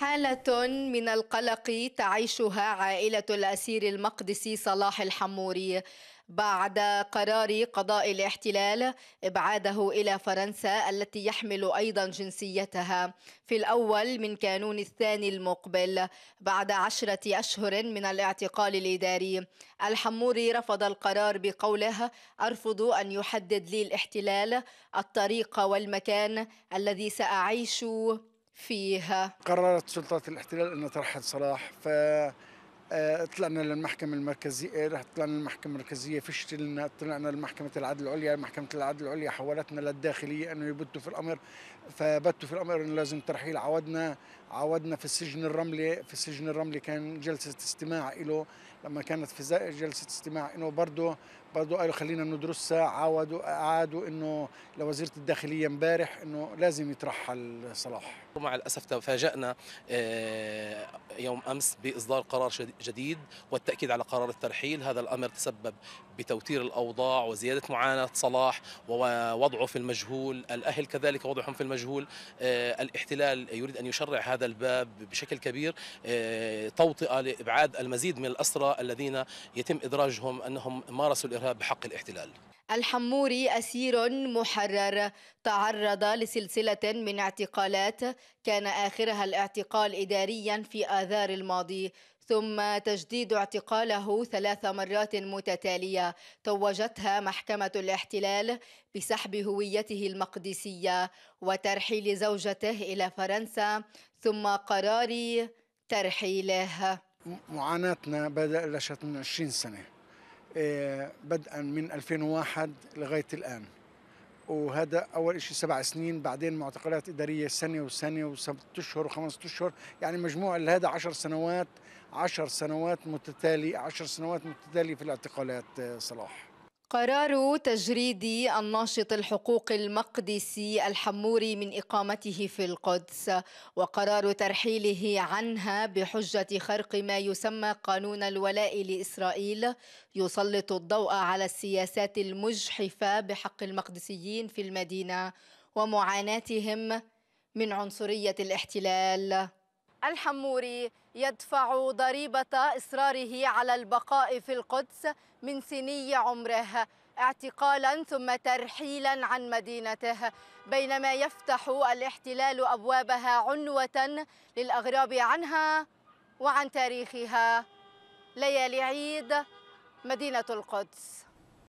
حالة من القلق تعيشها عائلة الأسير المقدسي صلاح الحموري بعد قرار قضاء الاحتلال ابعاده الى فرنسا التي يحمل ايضا جنسيتها في الاول من كانون الثاني المقبل بعد عشره اشهر من الاعتقال الاداري الحموري رفض القرار بقوله ارفض ان يحدد لي الاحتلال الطريق والمكان الذي ساعيش فيها قررت سلطات الاحتلال أن ترحل صلاح ف طلعنا للمحكمة المركزية إيه، رح طلعنا للمحكمة المركزية فشت لنا طلعنا لمحكمة العدل العليا محكمة العدل العليا حولتنا للداخلية أنه يبتوا في الأمر فبتوا في الأمر أنه لازم ترحيل عودنا عودنا في السجن الرملي في السجن الرملي كان جلسة استماع له لما كانت في جلسة استماع له برضه برضه قالوا خلينا ندرسها عاودوا أعادوا أنه لوزيرة الداخلية امبارح أنه لازم يترحل صلاح ومع الأسف تفاجأنا آه، يوم أمس بإصدار قرار شديد جديد والتأكيد على قرار الترحيل هذا الأمر تسبب بتوتير الأوضاع وزيادة معاناة صلاح ووضعه في المجهول الأهل كذلك وضعهم في المجهول آه، الاحتلال يريد أن يشرع هذا الباب بشكل كبير آه، توطئة لإبعاد المزيد من الأسرى الذين يتم إدراجهم أنهم مارسوا الإرهاب بحق الاحتلال الحموري أسير محرر تعرض لسلسلة من اعتقالات كان آخرها الاعتقال إداريا في آذار الماضي ثم تجديد اعتقاله ثلاث مرات متتاليه توجتها محكمه الاحتلال بسحب هويته المقدسيه وترحيل زوجته الى فرنسا ثم قرار ترحيله معاناتنا بدأ لشت من 20 سنه إيه، بدءا من 2001 لغايه الان وهذا اول شيء سبع سنين بعدين معتقلات اداريه سنه وسنه وست اشهر وخمسة اشهر يعني مجموع هذا عشر سنوات عشر سنوات متتالية عشر سنوات متتالية في الاعتقالات آه، صلاح قرار تجريد الناشط الحقوق المقدسي الحموري من إقامته في القدس وقرار ترحيله عنها بحجة خرق ما يسمى قانون الولاء لإسرائيل يسلط الضوء على السياسات المجحفة بحق المقدسيين في المدينة ومعاناتهم من عنصرية الاحتلال الحموري يدفع ضريبة إصراره على البقاء في القدس من سني عمره اعتقالا ثم ترحيلا عن مدينته بينما يفتح الاحتلال أبوابها عنوة للأغراب عنها وعن تاريخها ليالي عيد مدينة القدس